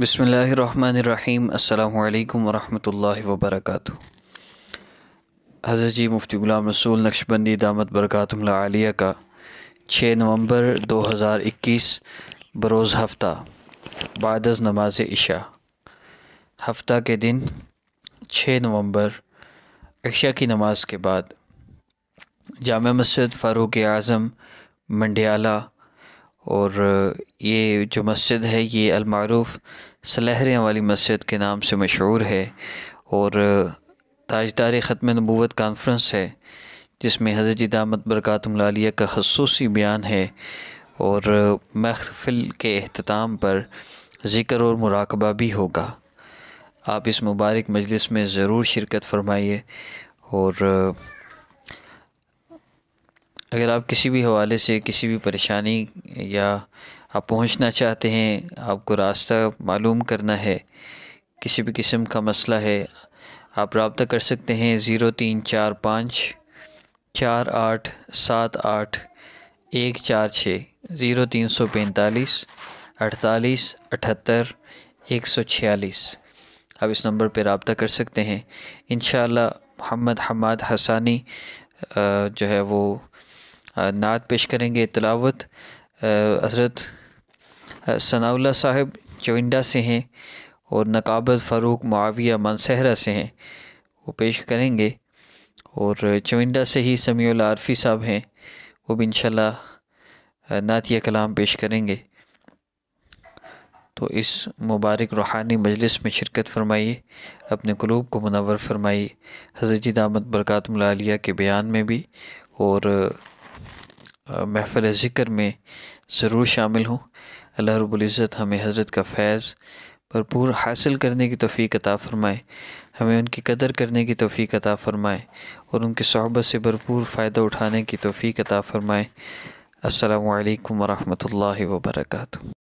بسم اللہ الرحمن الرحیم السلام علیکم ورحمۃ اللہ وبرکاتہ حضرت جی مفتی غلام رسول نقش بندی برکات اللہ علیہ کا چھ نومبر دو ہزار اکیس بروز ہفتہ بعدز نماز عشاء ہفتہ کے دن چھ نومبر عشاء کی نماز کے بعد جامع مسجد فاروق اعظم منڈیالہ اور یہ جو مسجد ہے یہ المعروف سلہریاں والی مسجد کے نام سے مشہور ہے اور تاجدار ختم نبوت کانفرنس ہے جس میں حضرت برکات ملالیہ کا خصوصی بیان ہے اور محفل کے احتتام پر ذکر اور مراقبہ بھی ہوگا آپ اس مبارک مجلس میں ضرور شرکت فرمائیے اور اگر آپ کسی بھی حوالے سے کسی بھی پریشانی یا آپ پہنچنا چاہتے ہیں آپ کو راستہ معلوم کرنا ہے کسی بھی قسم کا مسئلہ ہے آپ رابطہ کر سکتے ہیں زیرو تین چار پانچ چار آٹھ سات آٹھ ایک چار چھ زیرو تین سو پینتالیس اڑتالیس اٹھتر ایک سو چھیالیس آپ اس نمبر پہ رابطہ کر سکتے ہیں انشاءاللہ محمد حماد حسانی جو ہے وہ نعت پیش کریں گے تلاوت حضرت ثناء اللہ صاحب چونڈا سے ہیں اور نقابت فاروق معاویہ منصحرہ سے ہیں وہ پیش کریں گے اور چونڈا سے ہی سمیع العارفی صاحب ہیں وہ بھی انشاءاللہ نعتیہ کلام پیش کریں گے تو اس مبارک روحانی مجلس میں شرکت فرمائیے اپنے قلوب کو منور فرمائیے حضرت جی دامت برکات ملالیہ کے بیان میں بھی اور محفل ذکر میں ضرور شامل ہوں اللہ رب العزت ہمیں حضرت کا فیض بھرپور حاصل کرنے کی توفیق عطا فرمائے ہمیں ان کی قدر کرنے کی توفیق عطا فرمائے اور ان کی صحبت سے بھرپور فائدہ اٹھانے کی توفیق عطا فرمائے السلام علیکم ورحمۃ اللہ وبرکاتہ